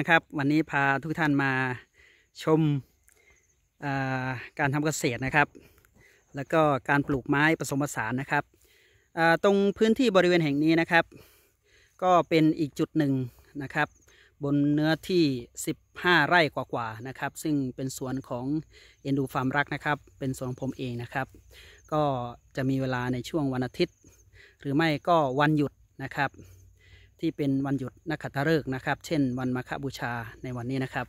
นะครับวันนี้พาทุกท่านมาชมการทำเกษตรนะครับ แล้วก็การปลูกไม้ผสมผสานนะครับตรงพื้นที่บริเวณแห่งนี้นะครับ ก็เป็นอีกจุดหนึ่งนะครับ บนเนื้อที่ 15 ไร่กว่าานะครับ ซึ่งเป็นสวนของเอ็นดูฟาร์มรักนะครับ เป็นสวนผมเองนะครับ ก็จะมีเวลาในช่วงวันอาทิตย์ หรือไม่ก็วันหยุดนะครับที่เป็นวันหยุดนักขัตฤกษ์นะครับ เช่นวันมาฆบูชาในวันนี้นะครับ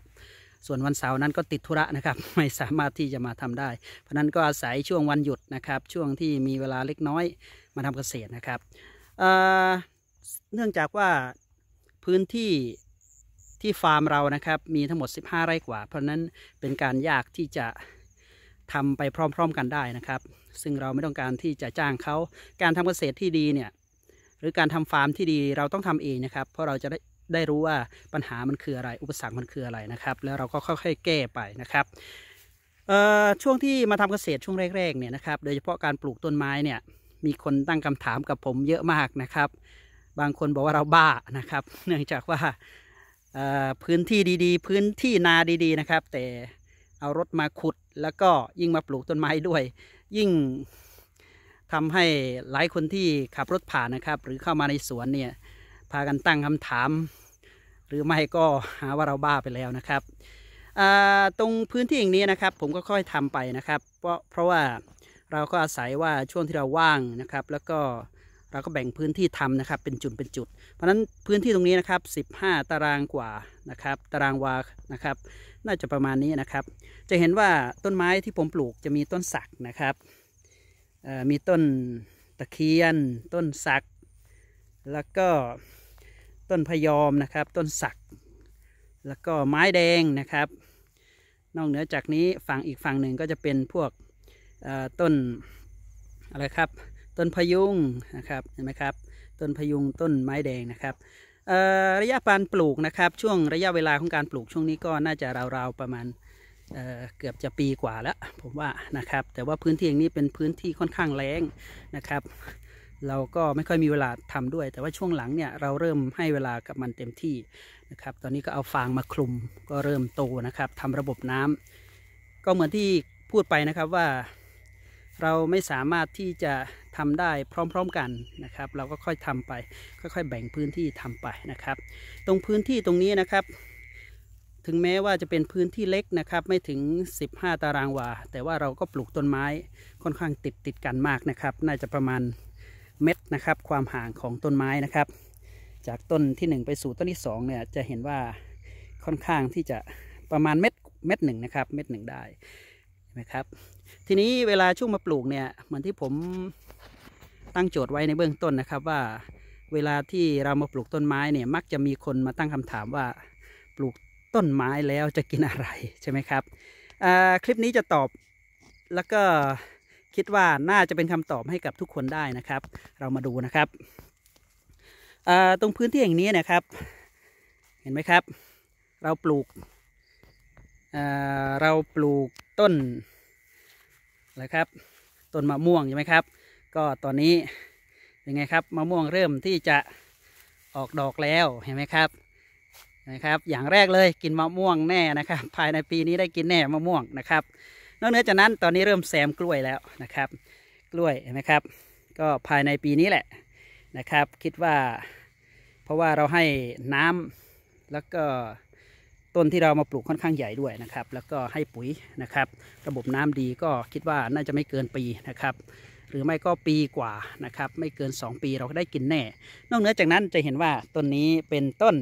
ส่วนวันเสาร์นั้นก็ติดธุระนะครับ ไม่สามารถที่จะมาทำได้ เพราะนั้นก็อาศัยช่วงวันหยุดนะครับ ช่วงที่มีเวลาเล็กน้อยมาทำเกษตรนะครับ เนื่องจากว่าพื้นที่ที่ฟาร์มเรานะครับมีทั้งหมด 15 ไร่กว่า เพราะนั้นเป็นการยากที่จะทำไปพร้อมๆกันได้นะครับ ซึ่งเราไม่ต้องการที่จะจ้างเขาการทำเกษตรที่ดีเนี่ยหรือการทำฟาร์มที่ดีเราต้องทำเองนะครับ เพราะเราจะได้ได้รู้ว่าปัญหามันคืออะไร อุปสรรคมันคืออะไรนะครับ แล้วเราก็ค่อยๆแก้ไปนะครับช่วงที่มาทำเกษตรช่วงแรกๆเนี่ยนะครับโดยเฉพาะการปลูกต้นไม้เนี่ยมีคนตั้งคำถามกับผมเยอะมากนะครับ บางคนบอกว่าเราบ้านะครับ เนื่องจากว่าพื้นที่ดีๆ พื้นที่นาดีๆนะครับแต่เอารถมาขุด แล้วก็ยิ่งมาปลูกต้นไม้ด้วยยิ่งทำให้หลายคนที่ขับรถผ่านนะครับ หรือเข้ามาในสวนเนี่ย พากันตั้งคำถาม หรือไม่ก็หาว่าเราบ้าไปแล้วนะครับตรงพื้นที่อย่างนี้นะครับ ผมก็ค่อยทำไปนะครับ เพราะเพราะว่าเราก็อาศัยว่าช่วงที่เราว่างนะครับแล้วก็เราก็แบ่งพื้นที่ทำนะครับ เป็นจุด เป็นจุด เพราะนั้นพื้นที่ตรงนี้นะครับ 15 ตารางกว่านะครับ ตารางวานะครับ น่าจะประมาณนี้นะครับ จะเห็นว่าต้นไม้ที่ผมปลูกจะมีต้นสักนะครับมีต้นตะเคียน ต้นสัก แล้วก็ต้นพยอมนะครับ ต้นสัก แล้วก็ไม้แดงนะครับนอกเหนือจากนี้ฝั่งอีกฝั่งหนึ่งก็จะเป็นพวกต้นอะไรครับต้นพยุงนะครับเห็นไหมครับต้นพยุง ต้นไม้แดงนะครับระยะการปลูกนะครับช่วงระยะเวลาของการปลูกช่วงนี้ก็น่าจะราวๆประมาณเกือบจะปีกว่าแล้ว ผมว่านะครับ แต่ว่าพื้นที่อย่างนี้เป็นพื้นที่ค่อนข้างแรงนะครับ เราก็ไม่ค่อยมีเวลาทำด้วย แต่ว่าช่วงหลังเนี่ย เราเริ่มให้เวลากับมันเต็มที่นะครับ ตอนนี้ก็เอาฟางมาคลุม ก็เริ่มโตนะครับ ทำระบบน้ำ ก็เหมือนที่พูดไปนะครับว่า เราไม่สามารถที่จะทำได้พร้อม ๆกันนะครับ เราก็ค่อยทำไป ค่อยๆ แบ่งพื้นที่ทำไปนะครับ ตรงพื้นที่ตรงนี้นะครับถึงแม้ว่าจะเป็นพื้นที่เล็กนะครับไม่ถึง 15 ตารางวา แต่ว่าเราก็ปลูกต้นไม้ค่อนข้างติดติดกันมากนะครับ น่าจะประมาณเม็ดนะครับความห่างของต้นไม้นะครับจากต้นที่ 1 ไปสู่ต้นที่2เนี่ยจะเห็นว่าค่อนข้างที่จะประมาณเม็ดเม็ดหนึ่งนะครับเม็ดหนึ่งได้นะครับทีนี้เวลาช่วงมาปลูกเนี่ยเหมือนที่ผมตั้งโจทย์ไว้ในเบื้องต้นนะครับว่าเวลาที่เรามาปลูกต้นไม้เนี่ยมักจะมีคนมาตั้งคำถามว่าปลูกต้นไม้แล้วจะกินอะไรใช่ไหมครับคลิปนี้จะตอบแล้วก็คิดว่าน่าจะเป็นคำตอบให้กับทุกคนได้นะครับ เรามาดูนะครับตรงพื้นที่แห่งนี้นะครับ เห็นไหมครับ เราปลูกเราปลูกต้นนะครับ ต้นมะม่วงใช่ไหมครับ ก็ตอนนี้เป็นไงครับมะม่วงเริ่มที่จะออกดอกแล้วเห็นไหมครับะครับอย่างแรกเลยกินมะม่วงแน่นะครับ ภายในปีนี้ได้กินแน่มะม่วงนะครับนอกเหนือจากนั้นตอนนี้เริ่มแซมกล้วยแล้วนะครับ กล้วยนะครับ ก็ภายในปีนี้แหละนะครับ คิดว่า เพราะว่าเราให้น้ำแล้วก็ต้นที่เรามาปลูกค่อนข้างใหญ่ด้วยนะครับ แล้วก็ให้ปุ๋ยนะครับ ระบบน้ำดีก็คิดว่าน่าจะไม่เกินปีนะครับ หรือไม่ก็ปีกว่านะครับ ไม่เกิน 2 ปีเราก็ได้กินแน่นอกเหนือจากนั้นจะเห็นว่าต้นนี้เป็นต้น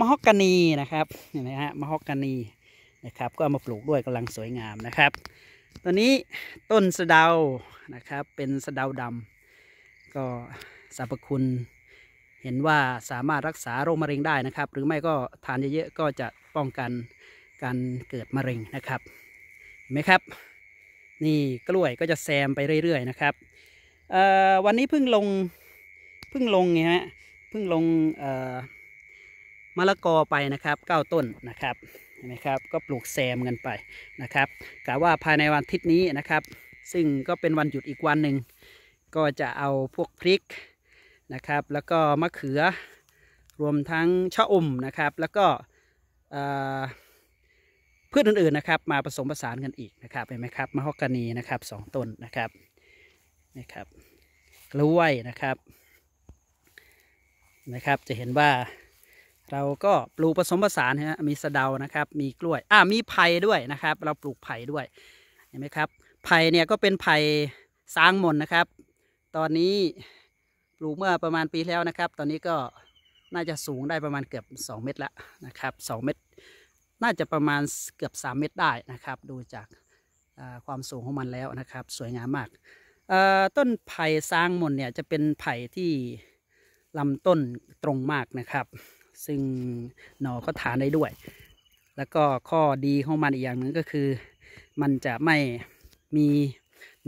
มะฮอกกานีนะครับเห็นไหมฮะมะฮอกกานีนะครับ ก็เอามาปลูกด้วยกำลังสวยงามนะครับตัวนี้ต้นสะเดานะครับเป็นสะเดาดำ ก็สรรพคุณเห็นว่าสามารถรักษาโรคมะเร็งได้นะครับ หรือไม่ก็ทานเยอะๆก็จะป้องกันการเกิดมะเร็งนะครับเห็นไหมครับ นี่กล้วยก็จะแซมไปเรื่อยๆนะครับ วันนี้เพิ่งลงเพิ่งลงไงฮะเพิ่งลงอมะละกอไปนะครับเก้าต้นนะครับเห็นไหมครับก็ปลูกแซมกันไปนะครับกะว่าภายในวันอาทิตย์นี้นะครับ ซึ่งก็เป็นวันหยุดอีกวันหนึ่ง ก็จะเอาพวกพริกนะครับ แล้วก็มะเขือรวมทั้งชะอมนะครับแล้วก็พืชอื่น ๆนะครับ มาผสมผสานกันอีกนะครับเห็นไหมครับมะฮอกกานีนะครับสองต้นนะครับนะครับกล้วยนะครับนะครับจะเห็นว่าเราก็ปลูกผสมผสานฮะ มีสะเดานะครับ มีกล้วย อ่ามีไผ่ด้วยนะครับ เราปลูกไผ่ด้วย เห็นไหมครับ ไผ่เนี่ยก็เป็นไผ่สร้างมนนะครับ ตอนนี้ปลูกเมื่อประมาณปีแล้วนะครับ ตอนนี้ก็น่าจะสูงได้ประมาณเกือบ 2 เมตร ละนะครับ 2 เมตร น่าจะประมาณเกือบ 3 เมตรได้นะครับ ดูจากความสูงของมันแล้วนะครับ สวยงามมากต้นไผ่สร้างมนเนี่ยจะเป็นไผ่ที่ลำต้นตรงมากนะครับซึ่งหน่อก็ทานได้ด้วย แล้วก็ข้อดีของมันอีกอย่างหนึ่งก็คือ มันจะไม่มี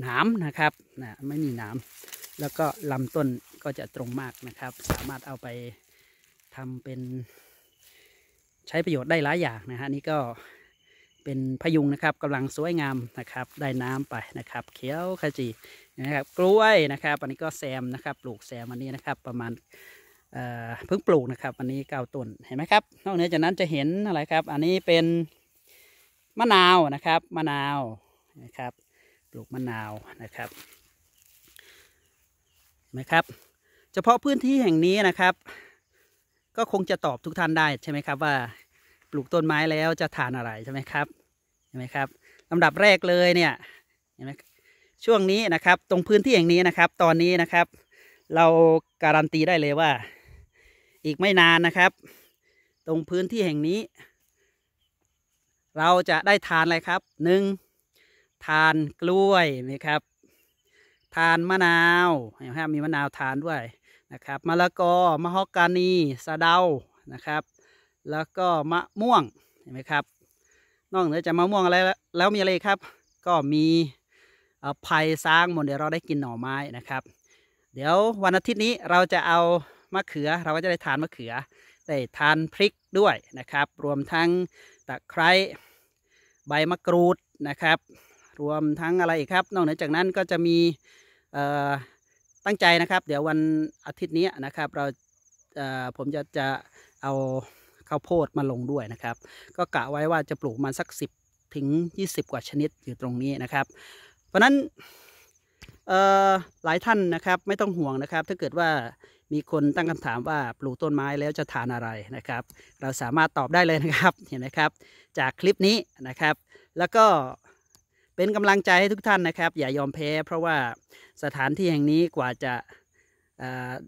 หนามนะครับนะไม่มีหนามแล้วก็ลำต้นก็จะตรงมากนะครับ สามารถเอาไปทำเป็น ใช้ประโยชน์ได้หลายอย่างนะฮะนี่ก็เป็นพยุงนะครับกำลังสวยงามนะครับได้น้ำไปนะครับ เขียวขจีนะครับ กล้วยนะครับ อันนี้ก็แซมนะครับปลูกแซมอันนี้นะครับ ประมาณเพิ่งปลูกนะครับอันนี้เก้าต้นเห็นไหมครับ นอกเนือจากนั้นจะเห็นอะไรครับ อันนี้เป็นมะนาวนะครับ มะนาวนะครับ ปลูกมะนาวนะครับนะครับเฉพาะพื้นที่แห่งนี้นะครับ ก็คงจะตอบทุกท่านได้ ใช่ไหมครับว่าปลูกต้นไม้แล้วจะทานอะไรใช่ไหมครับเห็นไหมครับลำดับแรกเลยเนี่ยเห็นไหมช่วงนี้นะครับตรงพื้นที่แห่งนี้นะครับ ตอนนี้นะครับ เราการันตีได้เลยว่าอีกไม่นานนะครับ ตรงพื้นที่แห่งนี้ เราจะได้ทานอะไรครับหนึ่งทานกล้วยนะครับ ทานมะนาวเห็นไหมมีมะนาวทานด้วยนะครับมะละกอมะฮอกกานีสะเดานะครับ แล้วก็มะม่วงเห็นไหมครับนอกเหนือจากมะม่วงอะไรแล้วมีอะไรครับ ก็มีไผ่ซางหมดเดี๋ยวเราได้กินหน่อไม้นะครับ เดี๋ยววันอาทิตย์นี้เราจะเอามะเขือเราก็จะได้ทานมะเขือได้ทานพริกด้วยนะครับ รวมทั้งตะไคร้ใบมะกรูดนะครับ รวมทั้งอะไรอีกครับ นอกเหนือจากนั้นก็จะมีตั้งใจนะครับ เดี๋ยววันอาทิตย์นี้นะครับ เราผมจะจะเอาข้าวโพดมาลงด้วยนะครับ ก็กะไว้ว่าจะปลูกมาสัก10ถึง 20 กว่าชนิดอยู่ตรงนี้นะครับ เพราะนั้นหลายท่านนะครับไม่ต้องห่วงนะครับถ้าเกิดว่ามีคนตั้งคำถามว่าปลูกต้นไม้แล้วจะทานอะไรนะครับ เราสามารถตอบได้เลยนะครับเห็นไหมครับ จากคลิปนี้นะครับ แล้วก็เป็นกำลังใจให้ทุกท่านนะครับ อย่ายอมแพ้ เพราะว่าสถานที่แห่งนี้กว่าจะ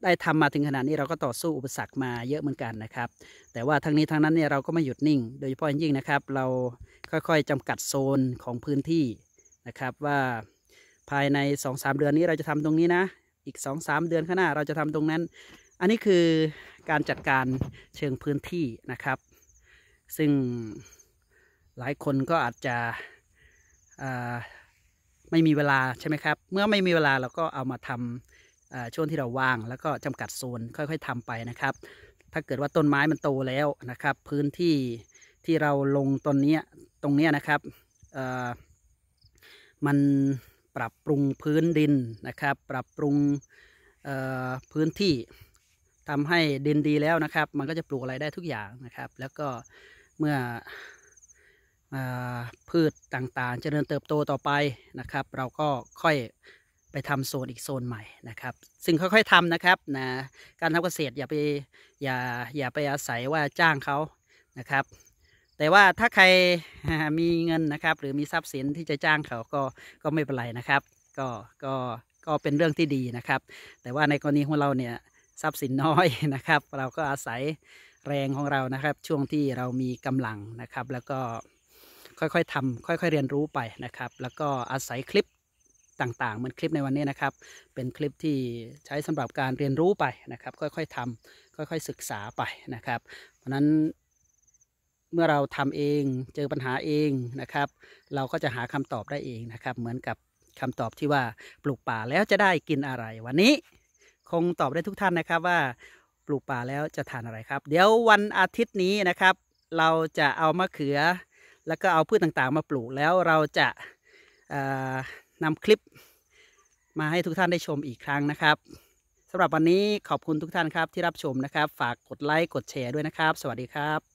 ได้ทำมาถึงขนาดนี้เราก็ต่อสู้อุปสรรคมาเยอะเหมือนกันนะครับ แต่ว่าทั้งนี้ทั้งนั้นเนี่ยเราก็ไม่หยุดนิ่ง โดยเฉพาะอย่างยิ่งนะครับ เราค่อยๆจำกัดโซนของพื้นที่นะครับว่าภายใน2-3เดือนนี้เราจะทำตรงนี้นะอีก 2-3 เดือนข้างหน้าเราจะทำตรงนั้น อันนี้คือการจัดการเชิงพื้นที่นะครับ ซึ่งหลายคนก็อาจจะไม่มีเวลาใช่ไหมครับ เมื่อไม่มีเวลาเราก็เอามาทำช่วงที่เราว่างแล้วก็จำกัดโซน ค่อย ๆทำไปนะครับ ถ้าเกิดว่าต้นไม้มันโตแล้วนะครับ พื้นที่ที่เราลงต้นนี้ตรงนี้นะครับมันปรับปรุงพื้นดินนะครับ ปรับปรุงพื้นที่ทำให้ดินดีแล้วนะครับ มันก็จะปลูกอะไรได้ทุกอย่างนะครับ แล้วก็เมื่อพืชต่างๆจเจริญเติบโตต่อไปนะครับ เราก็ค่อยไปทำโซนอีกโซนใหม่นะครับ ซึ่งค่อยๆทำนะครับนะ การทำเกษตรอย่าไปอย่าอย่าไปอาศัยว่าจ้างเขานะครับแต่ว่าถ้าใครมีเงินนะครับ หรือมีทรัพย์สินที่จะจ้างเขาก็ก็ไม่เป็นไรนะครับก็ก็ก็เป็นเรื่องที่ดีนะครับ แต่ว่าในกรณีของเราเนี่ย ทรัพย์สินน้อยนะครับ เราก็อาศัยแรงของเรานะครับ ช่วงที่เรามีกำลังนะครับ แล้วก็ค่อยๆทำ ค่อยๆเรียนรู้ไปนะครับ แล้วก็อาศัยคลิปต่างๆ เหมือนคลิปในวันนี้นะครับ เป็นคลิปที่ใช้สำหรับการเรียนรู้ไปนะครับ ค่อยๆทำ ค่อย ๆศึกษาไปนะครับ เพราะนั้นเมื่อเราทำเองเจอปัญหาเองนะครับ เราก็จะหาคำตอบได้เองนะครับ เหมือนกับคำตอบที่ว่าปลูกป่าแล้วจะได้กินอะไร วันนี้คงตอบได้ทุกท่านนะครับว่าปลูกป่าแล้วจะทานอะไรครับ เดี๋ยววันอาทิตย์นี้นะครับ เราจะเอามะเขือ แล้วก็เอาพืชต่างๆ มาปลูกแล้วเราจะนำคลิป มาให้ทุกท่านได้ชมอีกครั้งนะครับสำหรับวันนี้ขอบคุณทุกท่านครับที่รับชมนะครับ ฝากกดไลค์กดแชร์ด้วยนะครับ สวัสดีครับ